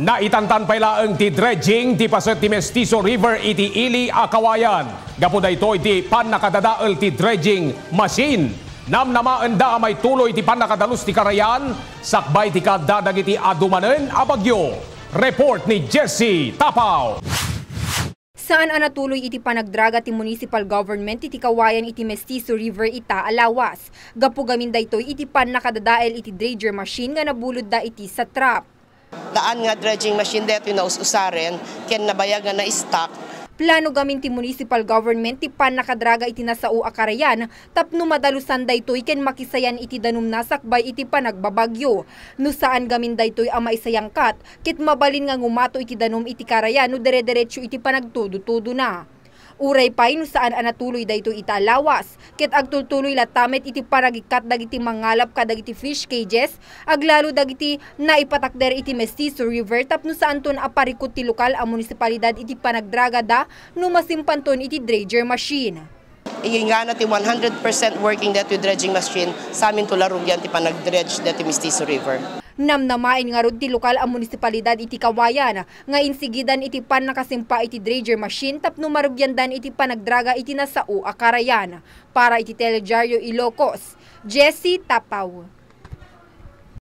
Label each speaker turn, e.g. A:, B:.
A: Naitantan pa ang ti dredging ti paset ti Mestizo River iti Ili Akawayan. Gapod ito iti panakadadaal ti dredging machine. Nam da may tuloy ti panakadalus ti karayan, sakbay ti kadadag iti adumanen a Report ni Jesse Tapaw.
B: Saan ang natuloy iti panagdraga ti municipal government iti kawayan iti Mestizo River ita alawas. Gapugamin daytoy iti pan iti dredger machine nga nabulod da iti sa trap. Daan nga dredging machine deto na ususaren, ken nabayagan na stock. Plano gamin ti municipal government ti pan nakadraga iti nasao akarayan tapno madalusan daytoy ken makisayan iti danum nasakbay iti panagbabagyo. No saan gamin daytoy ang maisayangkat ket mabalin nga ngumato iti danum iti karayan no dere-derecho iti panagtudo-tudo na. Uray pa ino saan anatuloy da ito italawas. Kit agtultuloy latamet iti paragikat dagiti mangalap ka dagiti fish cages. Aglalo dagiti na ipatakder iti Mestizo River tapno saan ton aparikot ti lokal a munisipalidad iti panagdraga da no masimpanton iti
C: dredger machine. Iyon nga na ti 100% working that dati dredging machine sa amin tularong ti panag-dredge dati Mestizo River.
B: Namnamain nga rod ti lokal ang munisipalidad iti Kawayan nga insigidan iti pan nakasimpa iti dredger machine tapno marugyandan iti panagdraga iti nasao akarayan para iti Teledyaryo Ilocos. Jesse Tapaw.